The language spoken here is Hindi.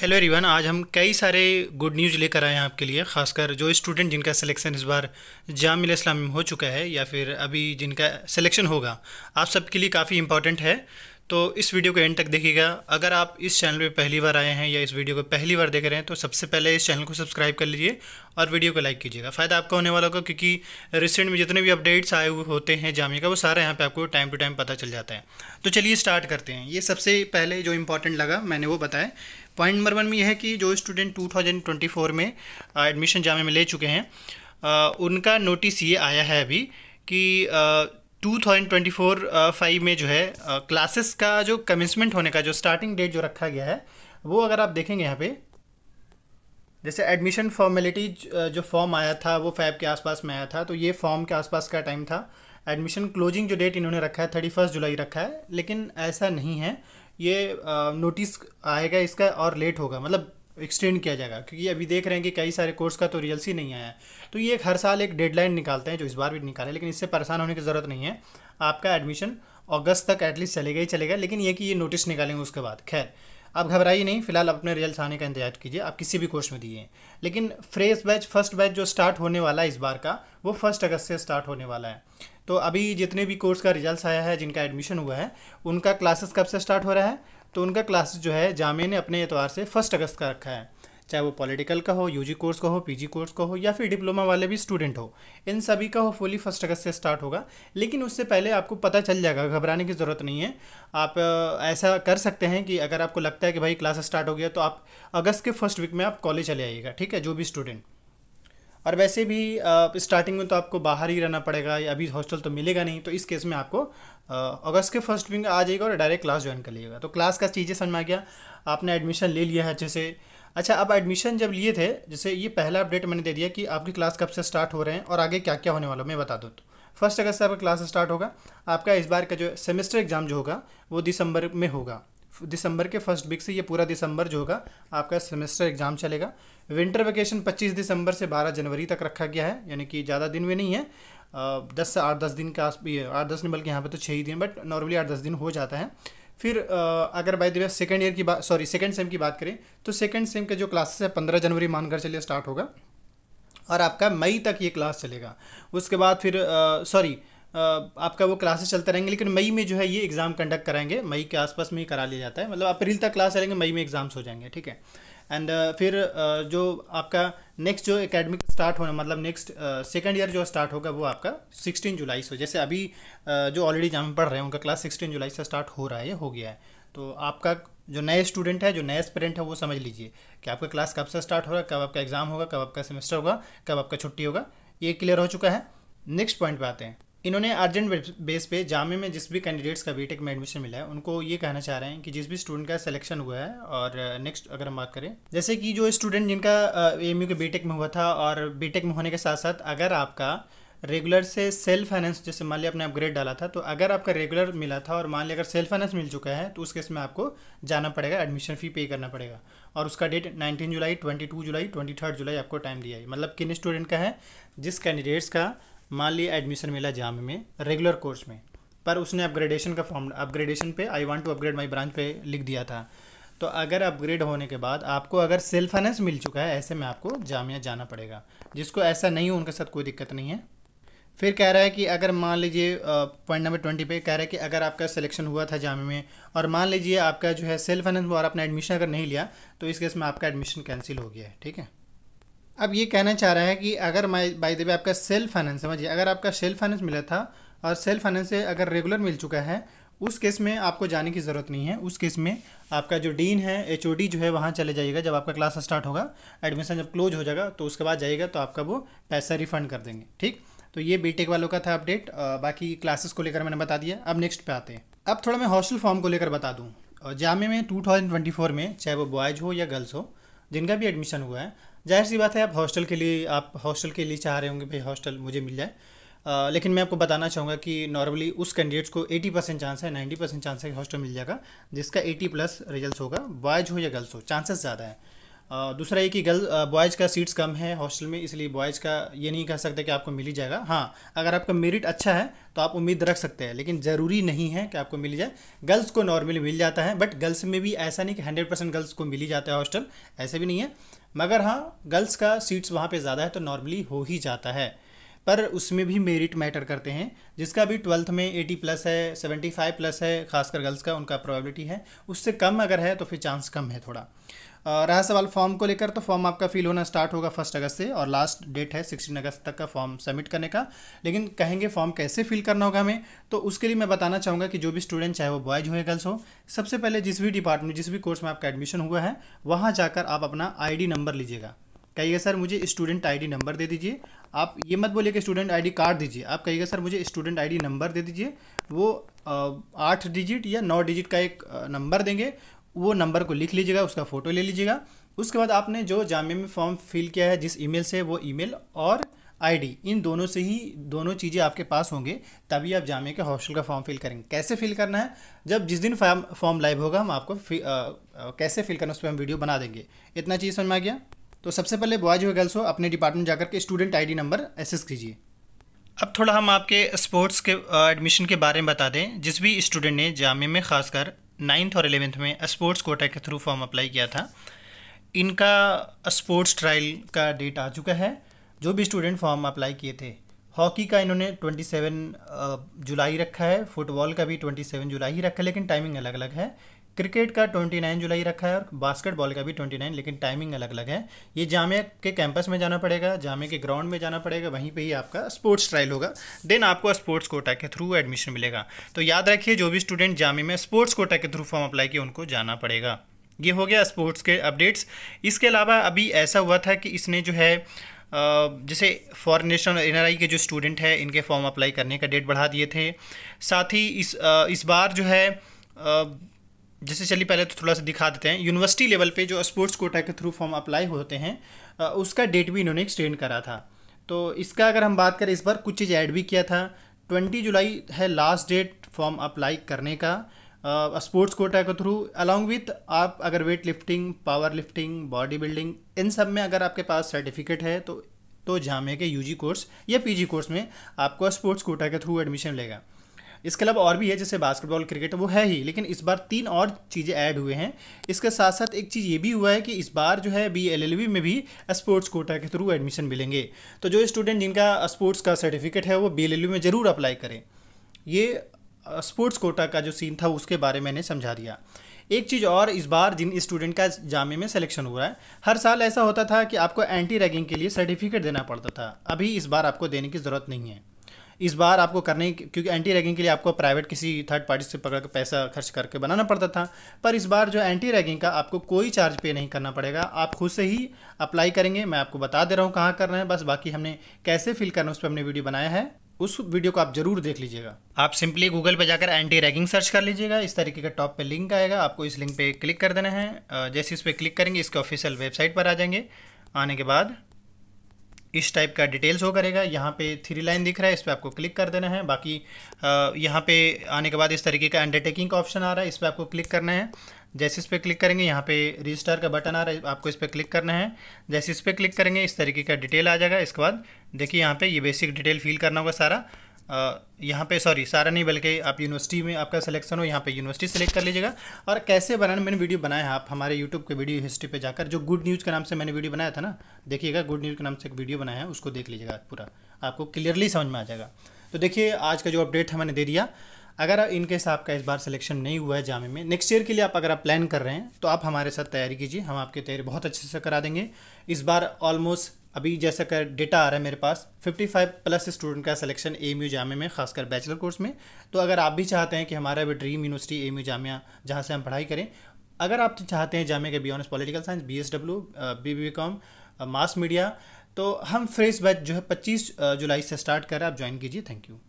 हेलो एवरीवन आज हम कई सारे गुड न्यूज़ लेकर आए हैं आपके लिए खासकर जो स्टूडेंट जिनका सिलेक्शन इस बार जाम इस्लाम में हो चुका है या फिर अभी जिनका सिलेक्शन होगा आप सबके लिए काफ़ी इंपॉर्टेंट है तो इस वीडियो को एंड तक देखिएगा अगर आप इस चैनल पे पहली बार आए हैं या इस वीडियो को पहली बार देख रहे हैं तो सबसे पहले इस चैनल को सब्सक्राइब कर लीजिए और वीडियो को लाइक कीजिएगा फ़ायदा आपका होने वाला होगा क्योंकि रिसेंट में जितने भी अपडेट्स आए हुए होते हैं जामिया का वो सारे यहाँ पर आपको टाइम टू टाइम पता चल जाता है तो चलिए स्टार्ट करते हैं ये सबसे पहले जो इंपॉर्टेंट लगा मैंने वो बताया पॉइंट नंबर वन में यह है कि जो स्टूडेंट टू में एडमिशन जामिया में ले चुके हैं उनका नोटिस ये आया है अभी कि 2024 फाइव uh, में जो है क्लासेस uh, का जो कमेंसमेंट होने का जो स्टार्टिंग डेट जो रखा गया है वो अगर आप देखेंगे यहाँ पे जैसे एडमिशन फॉर्मेलिटी uh, जो फॉर्म आया था वो फैब के आसपास में आया था तो ये फॉर्म के आसपास का टाइम था एडमिशन क्लोजिंग जो डेट इन्होंने रखा है थर्टी फर्स्ट जुलाई रखा है लेकिन ऐसा नहीं है ये नोटिस आएगा इसका और लेट होगा मतलब एक्सटेंड किया जाएगा क्योंकि अभी देख रहे हैं कि कई सारे कोर्स का तो रियल्स ही नहीं आया है तो ये एक हर साल एक डेडलाइन निकालते हैं जो इस बार भी निकाले लेकिन इससे परेशान होने की ज़रूरत नहीं है आपका एडमिशन अगस्त तक एटलीस्ट चलेगा ही चलेगा लेकिन ये कि ये नोटिस निकालेंगे उसके बाद खैर आप घबराइए नहीं फिलहाल अपने रिजल्ट आने का इंतजार कीजिए आप किसी भी कोर्स में दिए लेकिन फ्रेश बैच फर्स्ट बैच जो स्टार्ट होने वाला है इस बार का वो फर्स्ट अगस्त से स्टार्ट होने वाला है तो अभी जितने भी कोर्स का रिजल्ट आया है जिनका एडमिशन हुआ है उनका क्लासेस कब से स्टार्ट हो रहा है तो उनका क्लासेस जो है जामे ने अपने एतवार से फर्स्ट अगस्त का रखा है चाहे वो पॉलिटिकल का हो यूजी कोर्स का हो पीजी कोर्स का हो या फिर डिप्लोमा वाले भी स्टूडेंट हो इन सभी का हो फुली फर्स्ट अगस्त से स्टार्ट होगा लेकिन उससे पहले आपको पता चल जाएगा घबराने की ज़रूरत नहीं है आप ऐसा कर सकते हैं कि अगर आपको लगता है कि भाई क्लास स्टार्ट हो गया तो आप अगस्त के फर्स्ट वीक में आप कॉलेज चले आइएगा ठीक है जो भी स्टूडेंट और वैसे भी स्टार्टिंग में तो आपको बाहर ही रहना पड़ेगा अभी हॉस्टल तो मिलेगा नहीं तो इस केस में आपको अगस्त के फर्स्ट वीक आ जाएगा और डायरेक्ट क्लास ज्वाइन कर लीजिएगा तो क्लास का चीज़ें समझ में आ गया आपने एडमिशन ले लिया है अच्छे से अच्छा अब एडमिशन जब लिए थे जैसे ये पहला अपडेट मैंने दे दिया कि आपकी क्लास कब से स्टार्ट हो रहे हैं और आगे क्या क्या होने वाला मैं बता दूँ तो फर्स्ट अगस्त से आपका क्लास स्टार्ट होगा आपका इस बार का जो सेमेस्टर एग्ज़ाम जो होगा वो दिसंबर में होगा दिसंबर के फर्स्ट वीक से ये पूरा दिसंबर जो होगा आपका सेमेस्टर एग्जाम चलेगा विंटर वेकेशन 25 दिसंबर से 12 जनवरी तक रखा गया है यानी कि ज़्यादा दिन में नहीं है दस से आठ दस दिन का आठ दस दिन बल्कि यहाँ पे तो छः ही दिन बट नॉर्मली आठ दस दिन हो जाता है फिर अगर बाई द सेकेंड ईयर की बात सॉरी सेकेंड सेम की बात करें तो सेकेंड सेम के जो क्लासेस है पंद्रह जनवरी मानकर चलिए स्टार्ट होगा और आपका मई तक ये क्लास चलेगा उसके बाद फिर सॉरी आपका वो क्लासेस चलते रहेंगे लेकिन मई में जो है ये एग्ज़ाम कंडक्ट कराएंगे मई के आसपास में ही करा लिया जाता है मतलब अप्रैल तक क्लास चलेंगे मई में एग्ज़ाम्स हो जाएंगे ठीक है एंड फिर जो आपका नेक्स्ट जो एकेडमिक स्टार्ट होना मतलब नेक्स्ट सेकेंड ईयर जो स्टार्ट होगा वो आपका सिक्सटीन जुलाई से जैसे अभी जो ऑलरेडी जहाँ पढ़ रहे हैं उनका क्लास सिक्सटीन जुलाई से स्टार्ट हो रहा है हो गया है तो आपका जो नए स्टूडेंट है जो नए स्पेरेंट है वो समझ लीजिए कि आपका क्लास कब से स्टार्ट होगा कब आपका एग्ज़ाम होगा कब आपका सेमेस्टर होगा कब आपका छुट्टी होगा ये क्लियर हो चुका है नेक्स्ट पॉइंट पर आते हैं इन्होंने अर्जेंट बेस पे जामे में जिस भी कैंडिडेट्स का बीटेक में एडमिशन मिला है उनको ये कहना चाह रहे हैं कि जिस भी स्टूडेंट का सिलेक्शन हुआ है और नेक्स्ट uh, अगर हम बात करें जैसे कि जो स्टूडेंट जिनका एम uh, के बीटेक में हुआ था और बीटेक में होने के साथ साथ अगर आपका रेगुलर से सेल्फ फाइनेंस जैसे मान लिया आपने अपग्रेड डाला था तो अगर आपका रेगुलर मिला था और मान लिया अगर सेल्फ फाइनेंस मिल चुका है तो उस केस में आपको जाना पड़ेगा एडमिशन फ़ी पे करना पड़ेगा और उसका डेट 19 जुलाई 22 जुलाई 23 जुलाई आपको टाइम दिया है मतलब किन स्टूडेंट का है जिस कैंडिडेट्स का मान लिया एडमिशन मिला जाम में रेगुलर कोर्स में पर उसने अपग्रेडेशन का फॉर्म अपग्रेडेशन पे I want to upgrade my branch पे लिख दिया था तो अगर अपग्रेड होने के बाद आपको अगर सेल्फ फाइनेंस मिल चुका है ऐसे में आपको जामिया जाना पड़ेगा जिसको ऐसा नहीं हो उनके साथ कोई दिक्कत नहीं है फिर कह रहा है कि अगर मान लीजिए पॉइंट नंबर ट्वेंटी पे कह रहा है कि अगर आपका सिलेक्शन हुआ था जामे में और मान लीजिए आपका जो है सेल्फ फाइनेंस और आपने एडमिशन अगर नहीं लिया तो इस केस में आपका एडमिशन कैंसिल हो गया है ठीक है अब ये कहना चाह रहा है कि अगर बाई द वे आपका सेल्फ फाइनेंस समझिए अगर आपका सेल्फ फाइनेंस मिला था और सेल्फ फाइनेंस से अगर रेगुलर मिल चुका है उस केस में आपको जाने की ज़रूरत नहीं है उस केस में आपका जो डीन है एच जो है वहाँ चले जाइएगा जब आपका क्लास स्टार्ट होगा एडमिशन जब क्लोज हो जाएगा तो उसके बाद जाइएगा तो आपका वो पैसा रिफंड कर देंगे ठीक तो ये बीटेक वालों का था अपडेट बाकी क्लासेस को लेकर मैंने बता दिया अब नेक्स्ट पे आते हैं अब थोड़ा मैं हॉस्टल फॉर्म को लेकर बता दूँ जामे में फोर में चाहे वो बॉयज़ हो या गर्ल्स हो जिनका भी एडमिशन हुआ है जाहिर सी बात है आप हॉस्टल के लिए आप हॉस्टल के लिए चाह रहे होंगे भाई हॉस्टल मुझे मिल जाए आ, लेकिन मैं आपको बताना चाहूँगा कि नॉर्मली उस कैंडिडेट्स को 80 परसेंट चांस है 90 परसेंट चांस है कि हॉस्टल मिल जाएगा जिसका 80 प्लस रिजल्ट होगा बॉयज हो या गर्ल्स हो चांसेस ज़्यादा है दूसरा ये कि गर्ल बॉयज़ का सीट्स कम है हॉस्टल में इसलिए बॉयज़ का ये नहीं कह सकते कि आपको मिल ही जाएगा हाँ अगर आपका मेरिट अच्छा है तो आप उम्मीद रख सकते हैं लेकिन ज़रूरी नहीं है कि आपको मिल जाए गर्ल्स को नॉर्मली मिल जाता है बट गर्ल्स में भी ऐसा नहीं कि हंड्रेड परसेंट गर्ल्स को मिल ही जाता है हॉस्टल ऐसे भी नहीं है मगर हाँ गर्ल्स का सीट्स वहाँ पर ज़्यादा है तो नॉर्मली हो ही जाता है पर उसमें भी मेरिट मैटर करते हैं जिसका भी ट्वेल्थ में 80 प्लस है 75 प्लस है खासकर गर्ल्स का उनका प्रोबेबिलिटी है उससे कम अगर है तो फिर चांस कम है थोड़ा रहा सवाल फॉर्म को लेकर तो फॉर्म आपका फिल होना स्टार्ट होगा फर्स्ट अगस्त से और लास्ट डेट है सिक्सटीन अगस्त तक का फॉर्म सबमिट करने का लेकिन कहेंगे फॉर्म कैसे फिल करना होगा हमें तो उसके लिए मैं बताना चाहूँगा कि जो भी स्टूडेंट चाहे वो बॉयज हो या गर्ल्स हो सबसे पहले जिस भी डिपार्टमेंट जिस भी कोर्स में आपका एडमिशन हुआ है वहाँ जाकर आप अपना आई नंबर लीजिएगा कहिएगा सर मुझे स्टूडेंट आई नंबर दे दीजिए आप ये मत बोलिए कि स्टूडेंट आई कार्ड दीजिए आप कहिएगा सर मुझे स्टूडेंट आई नंबर दे दीजिए वो आठ डिजिट या नौ डिजिट का एक नंबर देंगे वो नंबर को लिख लीजिएगा उसका फ़ोटो ले लीजिएगा उसके बाद आपने जो जामे में फॉर्म फिल किया है जिस ईमेल से वो ईमेल और आईडी इन दोनों से ही दोनों चीज़ें आपके पास होंगे तभी आप जामे के हॉस्टल का फॉर्म फिल करेंगे कैसे फिल करना है जब जिस दिन फॉर्म फॉर्म लाइव होगा हम आपको फि, आ, आ, कैसे फिल करना उस पर हम वीडियो बना देंगे इतना चीज़ समझ में आ गया तो सबसे पहले बॉयज और गर्ल्स हो अपने डिपार्टमेंट जाकर के स्टूडेंट डी नंबर एसेस कीजिए अब थोड़ा हम आपके स्पोर्ट्स के एडमिशन के बारे में बता दें जिस भी स्टूडेंट ने जामे में खासकर नाइन्थ और एलेवेंथ में स्पोर्ट्स कोटा के थ्रू फॉर्म अप्लाई किया था इनका स्पोर्ट्स ट्रायल का डेट आ चुका है जो भी स्टूडेंट फॉर्म अप्लाई किए थे हॉकी का इन्होंने 27 जुलाई रखा है फुटबॉल का भी 27 जुलाई ही रखा है लेकिन टाइमिंग अलग अलग है क्रिकेट का 29 जुलाई रखा है और बास्केटबॉल का भी 29 लेकिन टाइमिंग अलग अलग है ये जामिया के कैंपस में जाना पड़ेगा जामिया के ग्राउंड में जाना पड़ेगा वहीं पे ही आपका स्पोर्ट्स ट्रायल होगा देन आपको स्पोर्ट्स कोटा के थ्रू एडमिशन मिलेगा तो याद रखिए जो भी स्टूडेंट जामिया में स्पोर्ट्स कोटा के थ्रू फॉर्म अप्लाई किया उनको जाना पड़ेगा ये हो गया स्पोर्ट्स के अपडेट्स इसके अलावा अभी ऐसा हुआ था कि इसने जो है जैसे फॉरन नेशनल एन के जो स्टूडेंट हैं इनके फॉर्म अप्लाई करने का डेट बढ़ा दिए थे साथ ही इस इस बार जो है जैसे चलिए पहले तो थोड़ा सा दिखा देते हैं यूनिवर्सिटी लेवल पे जो स्पोर्ट्स कोटा के थ्रू फॉर्म अप्लाई होते हैं उसका डेट भी इन्होंने एक्सटेंड करा था तो इसका अगर हम बात करें इस बार कुछ चीज़ ऐड भी किया था ट्वेंटी जुलाई है लास्ट डेट फॉर्म अप्लाई करने का स्पोर्ट्स कोटा के थ्रू अलॉन्ग विथ आप अगर weight lifting power lifting body building इन सब में अगर आपके पास सर्टिफिकेट है तो तो जामे के यूजी कोर्स या पीजी कोर्स में आपको स्पोर्ट्स कोटा के थ्रू एडमिशन लेगा इसके अलावा और भी है जैसे बास्केटबॉल क्रिकेट वो है ही लेकिन इस बार तीन और चीज़ें ऐड हुए हैं इसके साथ साथ एक चीज़ ये भी हुआ है कि इस बार जो है बी में भी स्पोर्ट्स कोटा के थ्रू एडमिशन मिलेंगे तो जो स्टूडेंट जिनका स्पोर्ट्स का सर्टिफिकेट है वो बी में ज़रूर अप्लाई करें ये स्पोर्ट्स कोटा का जो सीन था उसके बारे में मैंने समझा दिया एक चीज़ और इस बार जिन स्टूडेंट का जामे में सिलेक्शन हो रहा है हर साल ऐसा होता था कि आपको एंटी रैगिंग के लिए सर्टिफिकेट देना पड़ता था अभी इस बार आपको देने की ज़रूरत नहीं है इस बार आपको करने क्योंकि एंटी रैगिंग के लिए आपको प्राइवेट किसी थर्ड पार्टी से पकड़ कर पैसा खर्च करके बनाना पड़ता था पर इस बार जो एंटी रैगिंग का आपको कोई चार्ज पे नहीं करना पड़ेगा आप खुद से ही अप्लाई करेंगे मैं आपको बता दे रहा हूँ कहाँ करना है बस बाकी हमने कैसे फिल करना उस पर हमने वीडियो बनाया है उस वीडियो को आप जरूर देख लीजिएगा आप सिंपली गूगल पे जाकर एंटी रैगिंग सर्च कर लीजिएगा इस तरीके का टॉप पे लिंक आएगा आपको इस लिंक पे क्लिक कर देना है जैसे इस पर क्लिक करेंगे इसके ऑफिशियल वेबसाइट पर आ जाएंगे आने के बाद इस टाइप का डिटेल शो करेगा यहाँ पे थ्री लाइन दिख रहा है इस पर आपको क्लिक कर देना है बाकी यहाँ पे आने के बाद इस तरीके का अंडरटेकिंग का ऑप्शन आ रहा है इस पर आपको क्लिक करना है जैसे इस पर क्लिक करेंगे यहाँ पे रजिस्टर का बटन आ रहा है आपको इस पर क्लिक करना है जैसे इस पर क्लिक करेंगे इस तरीके का डिटेल आ जाएगा इसके बाद देखिए यहाँ पे ये बेसिक डिटेल फिल करना होगा सारा यहाँ पे सॉरी सारा नहीं बल्कि आप यूनिवर्सिटी में आपका सिलेक्शन हो यहाँ पे यूनिवर्सिटी सेलेक्ट कर लीजिएगा और कैसे बनाना मैंने वीडियो बनाया है आप हमारे यूट्यूब के वीडियो हिस्ट्री पे जाकर जो गुड न्यूज़ के नाम से मैंने वीडियो बनाया था ना देखिएगा गुड न्यूज़ के नाम से एक वीडियो बनाया है उसको देख लीजिएगा पूरा आपको क्लियरली समझ में आ जाएगा तो देखिए आज का जो अपडेट है मैंने दे दिया अगर इनकेस आपका इस बार सिलेक्शन नहीं हुआ है जामे में नेक्स्ट ईयर के लिए आप अगर आप प्लान कर रहे हैं तो आप हमारे साथ तैयारी कीजिए हम आपकी तैयारी बहुत अच्छे से करा देंगे इस बार ऑलमोस्ट अभी जैसा कर डेटा आ रहा है मेरे पास 55 प्लस स्टूडेंट का सिलेक्शन एम यू जामे में खासकर बैचलर कोर्स में तो अगर आप भी चाहते हैं कि हमारा भी dream university M U Jamia जहाँ से हम पढ़ाई करें अगर आप चाहते हैं जामे के B honours political science B S W B B com mass media तो हम फ्रेश बैच जो है पच्चीस जुलाई से स्टार्ट कर रहे हैं आप ज्वाइन कीजिए थैंक यू